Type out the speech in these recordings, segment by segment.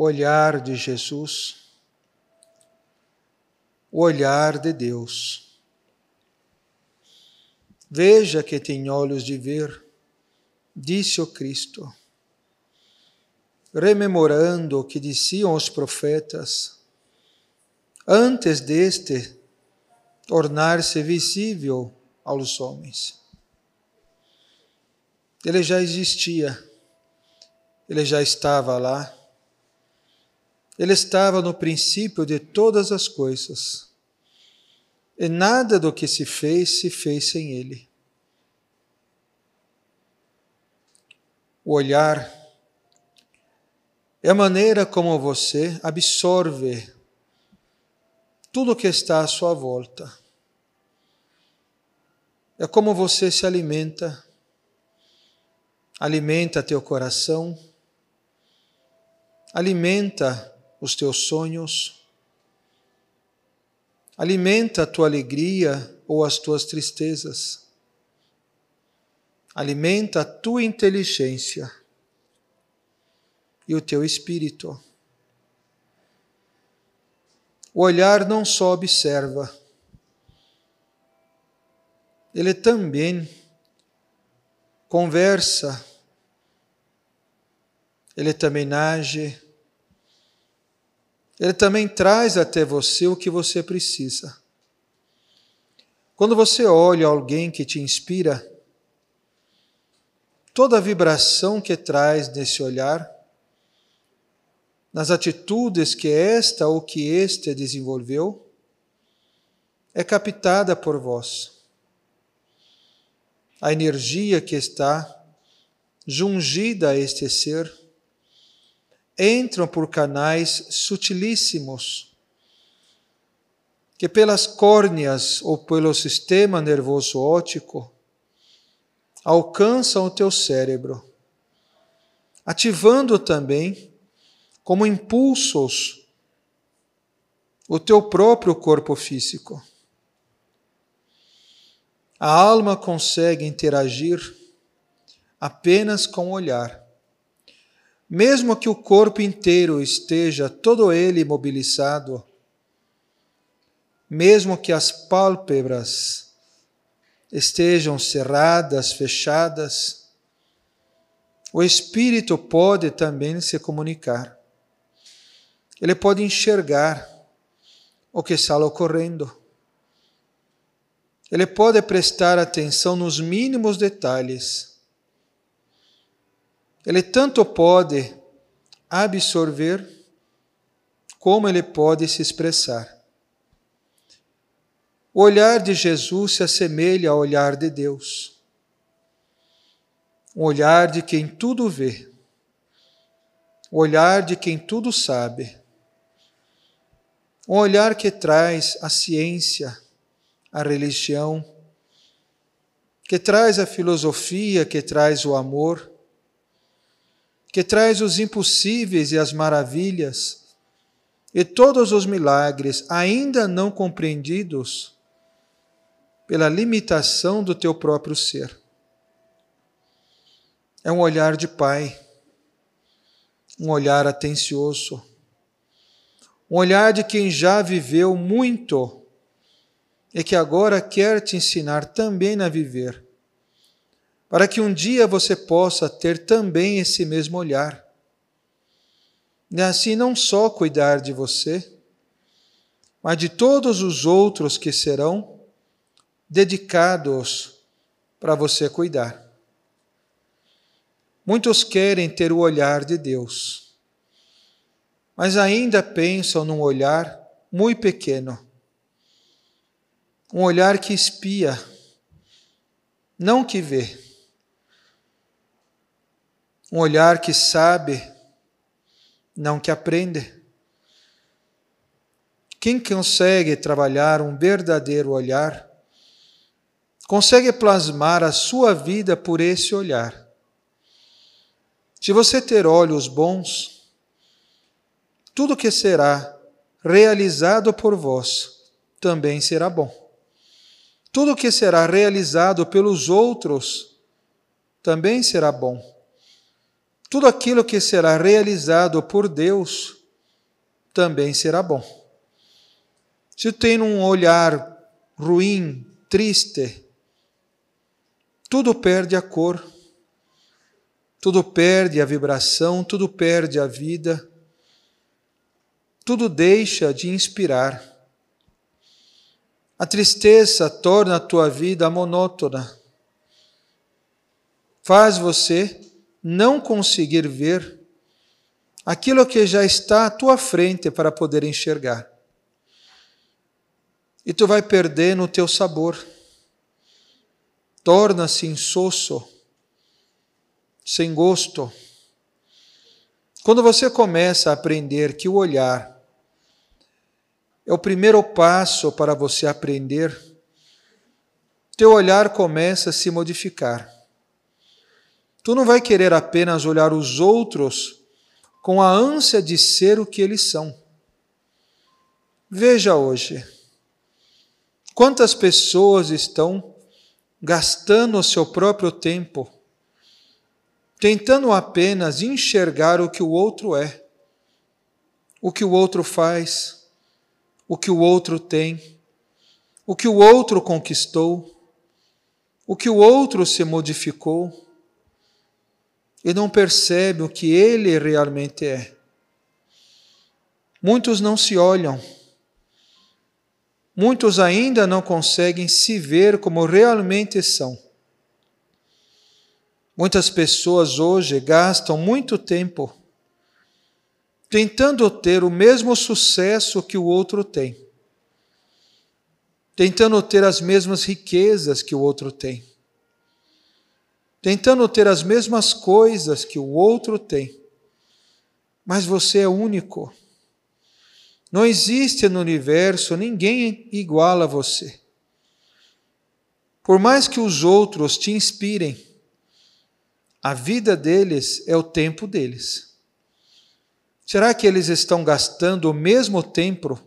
olhar de Jesus, o olhar de Deus. Veja que tem olhos de ver, disse o Cristo, rememorando o que diziam os profetas, antes deste tornar-se visível aos homens. Ele já existia, ele já estava lá ele estava no princípio de todas as coisas. E nada do que se fez se fez sem ele. O olhar é a maneira como você absorve tudo o que está à sua volta. É como você se alimenta. Alimenta teu coração. Alimenta os teus sonhos, alimenta a tua alegria ou as tuas tristezas, alimenta a tua inteligência e o teu espírito. O olhar não só observa, ele também conversa, ele também age, ele também traz até você o que você precisa. Quando você olha alguém que te inspira, toda a vibração que traz nesse olhar, nas atitudes que esta ou que este desenvolveu, é captada por vós. A energia que está jungida a este ser entram por canais sutilíssimos, que pelas córneas ou pelo sistema nervoso óptico alcançam o teu cérebro, ativando também, como impulsos, o teu próprio corpo físico. A alma consegue interagir apenas com o olhar mesmo que o corpo inteiro esteja todo ele mobilizado, mesmo que as pálpebras estejam cerradas, fechadas, o espírito pode também se comunicar. Ele pode enxergar o que está ocorrendo. Ele pode prestar atenção nos mínimos detalhes ele tanto pode absorver como ele pode se expressar. O olhar de Jesus se assemelha ao olhar de Deus. Um olhar de quem tudo vê. Um olhar de quem tudo sabe. Um olhar que traz a ciência, a religião, que traz a filosofia, que traz o amor, que traz os impossíveis e as maravilhas, e todos os milagres ainda não compreendidos pela limitação do teu próprio ser. É um olhar de Pai, um olhar atencioso, um olhar de quem já viveu muito e que agora quer te ensinar também a viver para que um dia você possa ter também esse mesmo olhar. E assim, não só cuidar de você, mas de todos os outros que serão dedicados para você cuidar. Muitos querem ter o olhar de Deus, mas ainda pensam num olhar muito pequeno um olhar que espia, não que vê um olhar que sabe, não que aprende. Quem consegue trabalhar um verdadeiro olhar, consegue plasmar a sua vida por esse olhar. Se você ter olhos bons, tudo que será realizado por vós também será bom. Tudo que será realizado pelos outros também será bom tudo aquilo que será realizado por Deus também será bom. Se tem um olhar ruim, triste, tudo perde a cor, tudo perde a vibração, tudo perde a vida, tudo deixa de inspirar. A tristeza torna a tua vida monótona, faz você não conseguir ver aquilo que já está à tua frente para poder enxergar. E tu vai perder no teu sabor. Torna-se insosso, sem gosto. Quando você começa a aprender que o olhar é o primeiro passo para você aprender, teu olhar começa a se modificar. Tu não vai querer apenas olhar os outros com a ânsia de ser o que eles são. Veja hoje quantas pessoas estão gastando o seu próprio tempo tentando apenas enxergar o que o outro é, o que o outro faz, o que o outro tem, o que o outro conquistou, o que o outro se modificou e não percebe o que ele realmente é. Muitos não se olham. Muitos ainda não conseguem se ver como realmente são. Muitas pessoas hoje gastam muito tempo tentando ter o mesmo sucesso que o outro tem, tentando ter as mesmas riquezas que o outro tem tentando ter as mesmas coisas que o outro tem. Mas você é único. Não existe no universo ninguém igual a você. Por mais que os outros te inspirem, a vida deles é o tempo deles. Será que eles estão gastando o mesmo tempo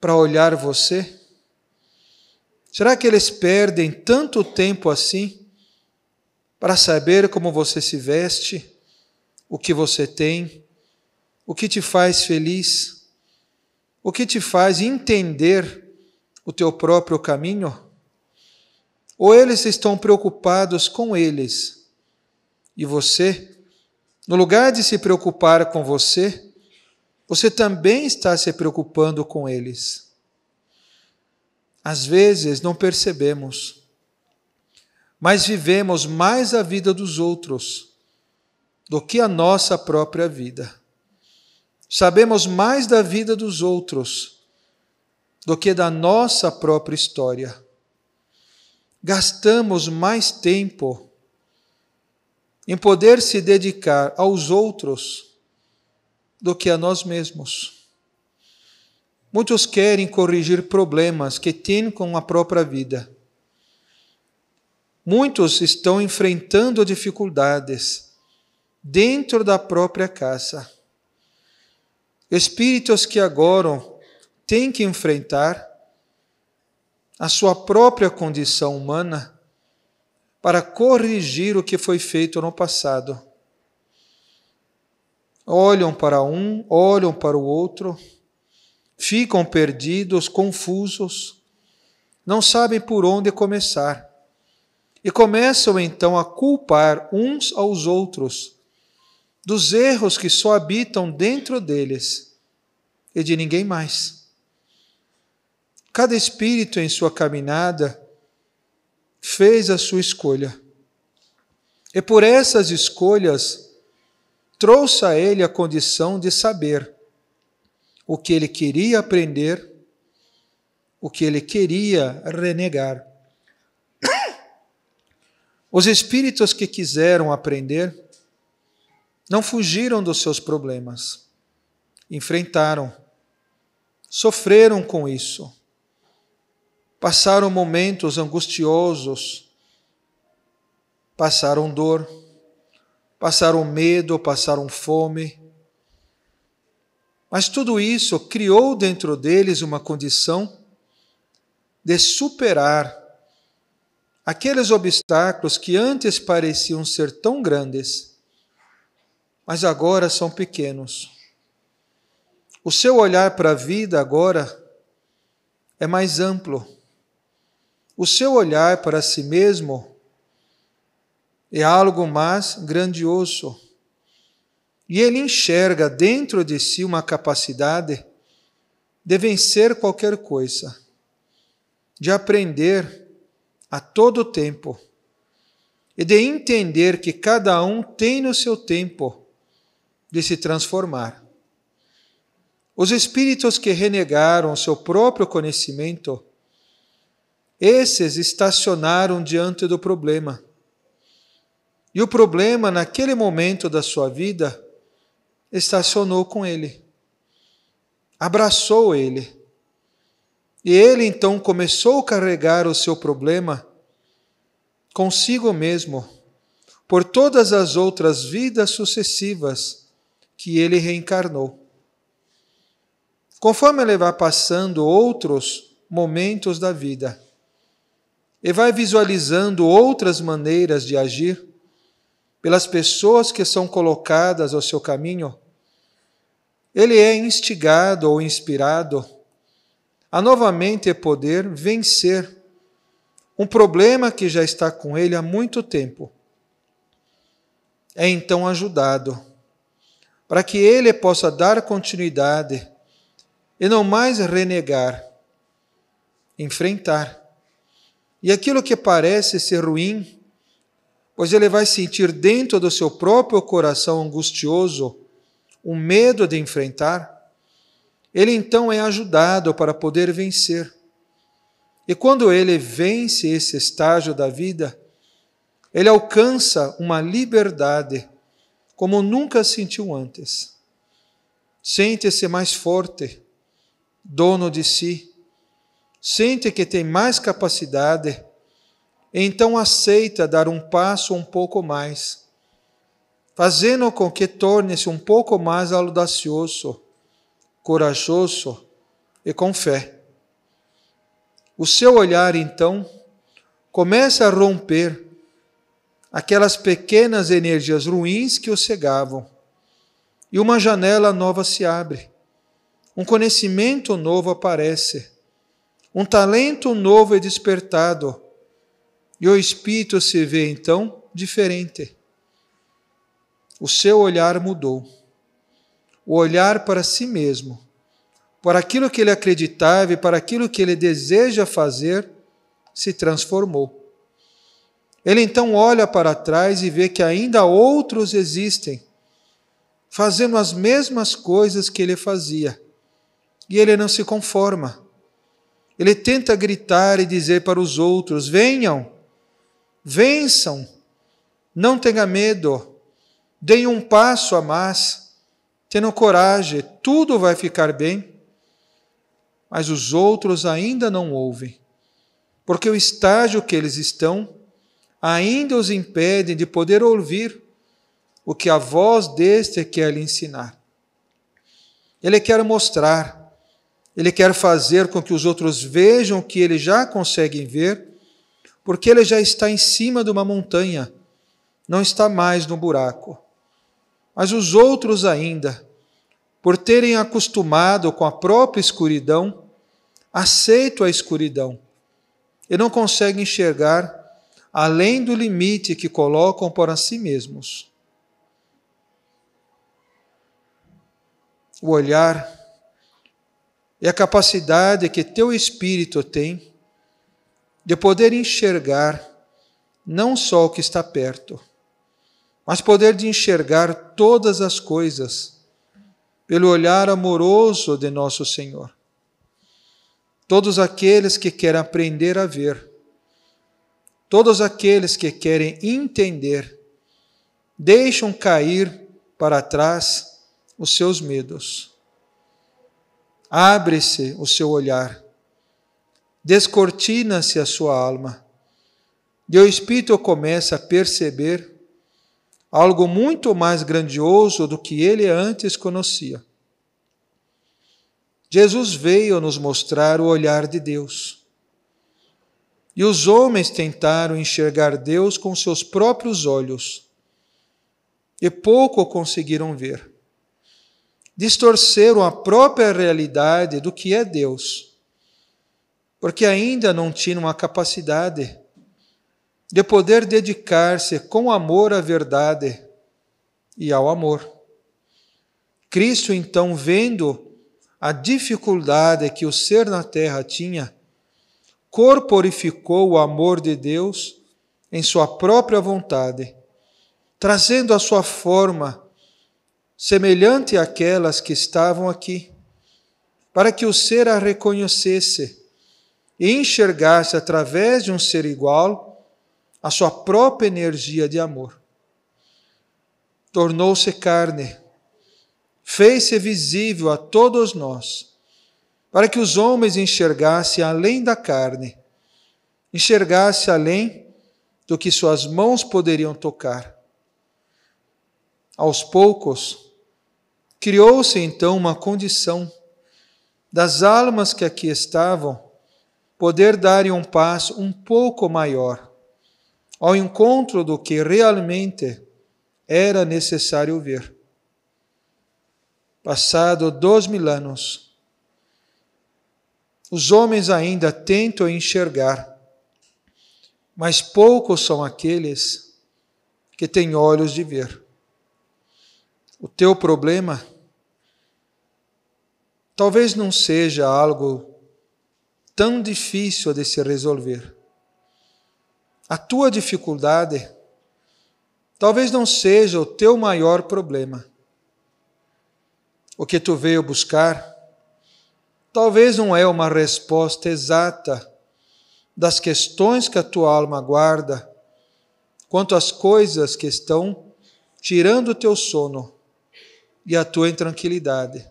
para olhar você? Será que eles perdem tanto tempo assim para saber como você se veste, o que você tem, o que te faz feliz, o que te faz entender o teu próprio caminho? Ou eles estão preocupados com eles e você, no lugar de se preocupar com você, você também está se preocupando com eles. Às vezes não percebemos mas vivemos mais a vida dos outros do que a nossa própria vida. Sabemos mais da vida dos outros do que da nossa própria história. Gastamos mais tempo em poder se dedicar aos outros do que a nós mesmos. Muitos querem corrigir problemas que têm com a própria vida Muitos estão enfrentando dificuldades dentro da própria casa. Espíritos que agora têm que enfrentar a sua própria condição humana para corrigir o que foi feito no passado. Olham para um, olham para o outro, ficam perdidos, confusos, não sabem por onde começar e começam então a culpar uns aos outros dos erros que só habitam dentro deles e de ninguém mais. Cada espírito em sua caminhada fez a sua escolha. E por essas escolhas trouxe a ele a condição de saber o que ele queria aprender, o que ele queria renegar os espíritos que quiseram aprender não fugiram dos seus problemas, enfrentaram, sofreram com isso, passaram momentos angustiosos, passaram dor, passaram medo, passaram fome. Mas tudo isso criou dentro deles uma condição de superar Aqueles obstáculos que antes pareciam ser tão grandes, mas agora são pequenos. O seu olhar para a vida agora é mais amplo. O seu olhar para si mesmo é algo mais grandioso. E ele enxerga dentro de si uma capacidade de vencer qualquer coisa, de aprender a todo tempo e de entender que cada um tem no seu tempo de se transformar. Os espíritos que renegaram seu próprio conhecimento, esses estacionaram diante do problema. E o problema, naquele momento da sua vida, estacionou com ele, abraçou ele e ele então começou a carregar o seu problema consigo mesmo, por todas as outras vidas sucessivas que ele reencarnou. Conforme ele vai passando outros momentos da vida, e vai visualizando outras maneiras de agir pelas pessoas que são colocadas ao seu caminho, ele é instigado ou inspirado a novamente poder vencer um problema que já está com ele há muito tempo. É então ajudado para que ele possa dar continuidade e não mais renegar, enfrentar. E aquilo que parece ser ruim, pois ele vai sentir dentro do seu próprio coração angustioso um medo de enfrentar, ele então é ajudado para poder vencer. E quando ele vence esse estágio da vida, ele alcança uma liberdade como nunca sentiu antes. Sente-se mais forte, dono de si, sente que tem mais capacidade, então aceita dar um passo um pouco mais, fazendo com que torne-se um pouco mais audacioso corajoso e com fé. O seu olhar, então, começa a romper aquelas pequenas energias ruins que o cegavam. E uma janela nova se abre. Um conhecimento novo aparece. Um talento novo é despertado. E o espírito se vê, então, diferente. O seu olhar mudou o olhar para si mesmo, para aquilo que ele acreditava e para aquilo que ele deseja fazer, se transformou. Ele então olha para trás e vê que ainda outros existem, fazendo as mesmas coisas que ele fazia. E ele não se conforma. Ele tenta gritar e dizer para os outros: venham, vençam, não tenha medo, deem um passo a mais tendo coragem, tudo vai ficar bem. Mas os outros ainda não ouvem, porque o estágio que eles estão ainda os impede de poder ouvir o que a voz deste quer lhe ensinar. Ele quer mostrar, ele quer fazer com que os outros vejam o que eles já conseguem ver, porque ele já está em cima de uma montanha, não está mais no buraco mas os outros ainda, por terem acostumado com a própria escuridão, aceitam a escuridão e não conseguem enxergar além do limite que colocam para si mesmos. O olhar é a capacidade que teu espírito tem de poder enxergar não só o que está perto, mas poder de enxergar todas as coisas pelo olhar amoroso de nosso Senhor. Todos aqueles que querem aprender a ver, todos aqueles que querem entender, deixam cair para trás os seus medos. Abre-se o seu olhar, descortina-se a sua alma, e o espírito começa a perceber algo muito mais grandioso do que ele antes conhecia. Jesus veio nos mostrar o olhar de Deus. E os homens tentaram enxergar Deus com seus próprios olhos, e pouco conseguiram ver. Distorceram a própria realidade do que é Deus, porque ainda não tinham a capacidade de poder dedicar-se com amor à verdade e ao amor. Cristo, então, vendo a dificuldade que o ser na terra tinha, corporificou o amor de Deus em sua própria vontade, trazendo a sua forma semelhante àquelas que estavam aqui, para que o ser a reconhecesse e enxergasse através de um ser igual a sua própria energia de amor. Tornou-se carne, fez-se visível a todos nós, para que os homens enxergassem além da carne, enxergassem além do que suas mãos poderiam tocar. Aos poucos, criou-se então uma condição das almas que aqui estavam poder darem um passo um pouco maior ao encontro do que realmente era necessário ver. Passado dois mil anos, os homens ainda tentam enxergar, mas poucos são aqueles que têm olhos de ver. O teu problema talvez não seja algo tão difícil de se resolver a tua dificuldade talvez não seja o teu maior problema. O que tu veio buscar talvez não é uma resposta exata das questões que a tua alma guarda quanto às coisas que estão tirando o teu sono e a tua intranquilidade.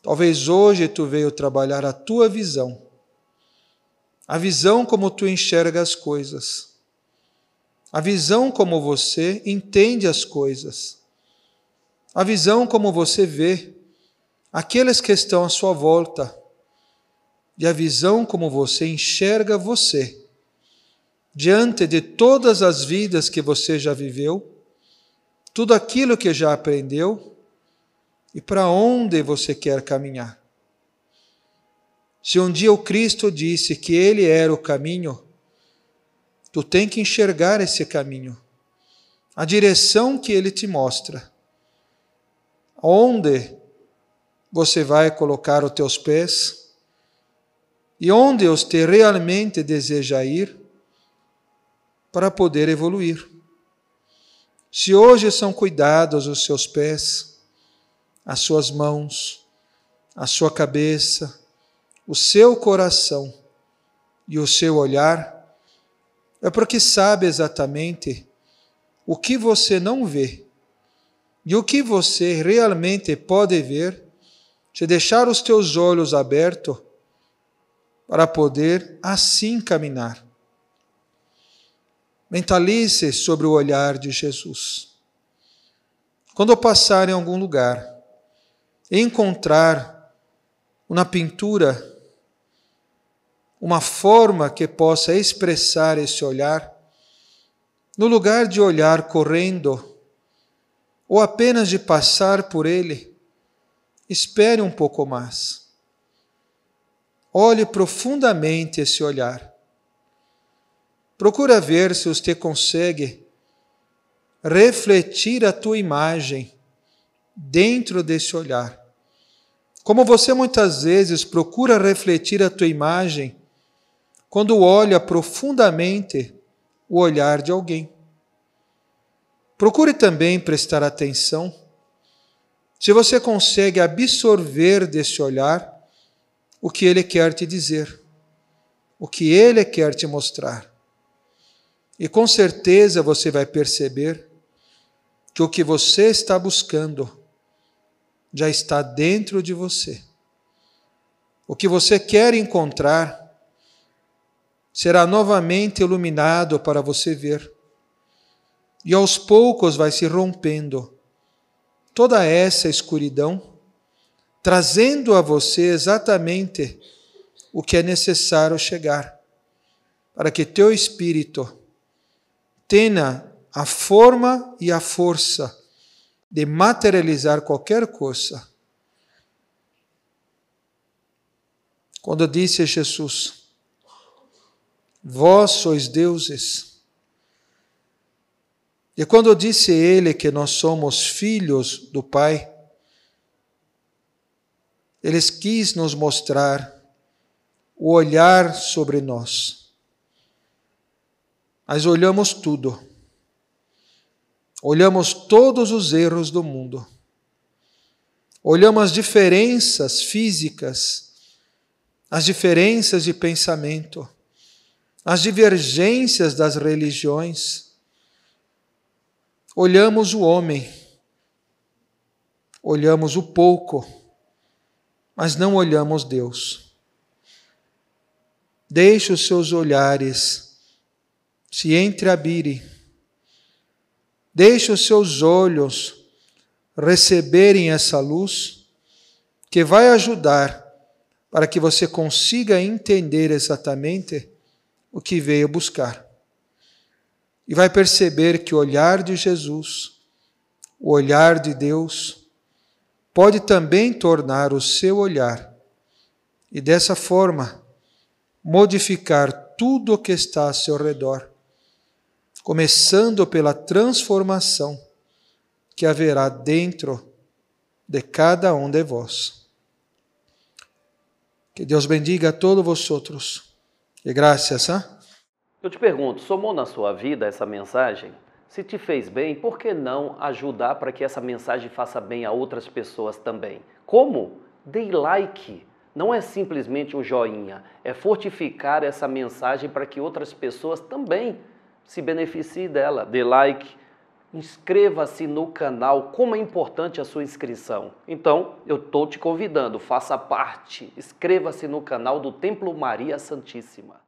Talvez hoje tu veio trabalhar a tua visão a visão como tu enxerga as coisas, a visão como você entende as coisas, a visão como você vê aqueles que estão à sua volta e a visão como você enxerga você diante de todas as vidas que você já viveu, tudo aquilo que já aprendeu e para onde você quer caminhar. Se um dia o Cristo disse que ele era o caminho, tu tem que enxergar esse caminho, a direção que ele te mostra, onde você vai colocar os teus pés e onde você realmente deseja ir para poder evoluir. Se hoje são cuidados os seus pés, as suas mãos, a sua cabeça, o seu coração e o seu olhar, é porque sabe exatamente o que você não vê. E o que você realmente pode ver, se deixar os teus olhos abertos, para poder assim caminhar. Mentalize sobre o olhar de Jesus. Quando passar em algum lugar, encontrar uma pintura uma forma que possa expressar esse olhar, no lugar de olhar correndo, ou apenas de passar por ele, espere um pouco mais. Olhe profundamente esse olhar. Procura ver se você consegue refletir a tua imagem dentro desse olhar. Como você muitas vezes procura refletir a tua imagem quando olha profundamente o olhar de alguém. Procure também prestar atenção se você consegue absorver desse olhar o que ele quer te dizer, o que ele quer te mostrar. E com certeza você vai perceber que o que você está buscando já está dentro de você. O que você quer encontrar será novamente iluminado para você ver. E aos poucos vai se rompendo toda essa escuridão, trazendo a você exatamente o que é necessário chegar, para que teu espírito tenha a forma e a força de materializar qualquer coisa. Quando disse Jesus, Vós sois deuses. E quando disse ele que nós somos filhos do Pai, ele quis nos mostrar o olhar sobre nós. Mas olhamos tudo. Olhamos todos os erros do mundo. Olhamos as diferenças físicas, as diferenças de pensamento as divergências das religiões, olhamos o homem, olhamos o pouco, mas não olhamos Deus. Deixe os seus olhares se entreabirem, deixe os seus olhos receberem essa luz que vai ajudar para que você consiga entender exatamente o que veio buscar. E vai perceber que o olhar de Jesus, o olhar de Deus, pode também tornar o seu olhar e dessa forma modificar tudo o que está a seu redor, começando pela transformação que haverá dentro de cada um de vós. Que Deus bendiga a todos vós outros. E graças, hein? Eu te pergunto, somou na sua vida essa mensagem? Se te fez bem, por que não ajudar para que essa mensagem faça bem a outras pessoas também? Como? Dei like. Não é simplesmente um joinha, é fortificar essa mensagem para que outras pessoas também se beneficiem dela. Dê like, inscreva-se no canal, como é importante a sua inscrição. Então, eu estou te convidando, faça parte, inscreva-se no canal do Templo Maria Santíssima.